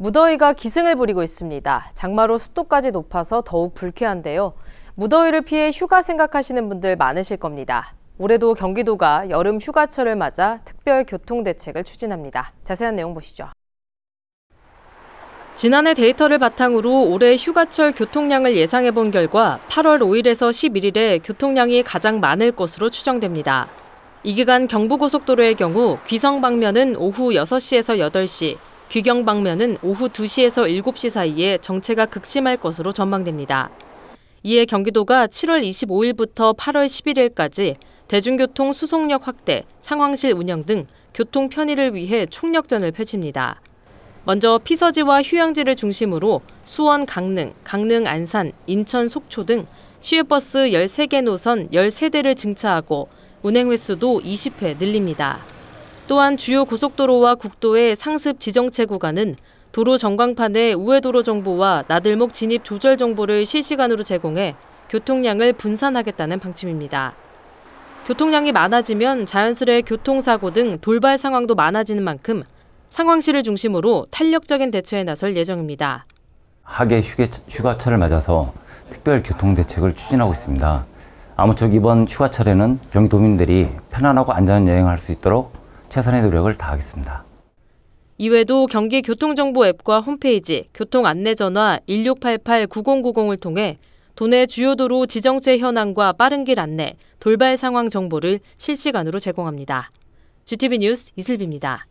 무더위가 기승을 부리고 있습니다. 장마로 습도까지 높아서 더욱 불쾌한데요. 무더위를 피해 휴가 생각하시는 분들 많으실 겁니다. 올해도 경기도가 여름 휴가철을 맞아 특별 교통 대책을 추진합니다. 자세한 내용 보시죠. 지난해 데이터를 바탕으로 올해 휴가철 교통량을 예상해 본 결과 8월 5일에서 11일에 교통량이 가장 많을 것으로 추정됩니다. 이 기간 경부고속도로의 경우 귀성 방면은 오후 6시에서 8시, 귀경 방면은 오후 2시에서 7시 사이에 정체가 극심할 것으로 전망됩니다. 이에 경기도가 7월 25일부터 8월 11일까지 대중교통 수송력 확대, 상황실 운영 등 교통 편의를 위해 총력전을 펼칩니다. 먼저 피서지와 휴양지를 중심으로 수원, 강릉, 강릉, 안산, 인천, 속초 등 시외버스 13개 노선 13대를 증차하고 운행 횟수도 20회 늘립니다. 또한 주요 고속도로와 국도의 상습 지정체 구간은 도로 전광판에 우회도로 정보와 나들목 진입 조절 정보를 실시간으로 제공해 교통량을 분산하겠다는 방침입니다. 교통량이 많아지면 자연스레 교통사고 등 돌발 상황도 많아지는 만큼 상황실을 중심으로 탄력적인 대처에 나설 예정입니다. 하계 휴가철을 맞아서 특별 교통 대책을 추진하고 있습니다. 아무쪼록 이번 휴가철에는 경기도민들이 편안하고 안전한 여행을 할 수 있도록 최선의 노력을 다하겠습니다. 이외에도 경기교통정보 앱과 홈페이지, 교통안내전화 1688-9090을 통해 도내 주요 도로 지정체 현황과 빠른 길 안내, 돌발 상황 정보를 실시간으로 제공합니다. GTV 뉴스 이슬비입니다.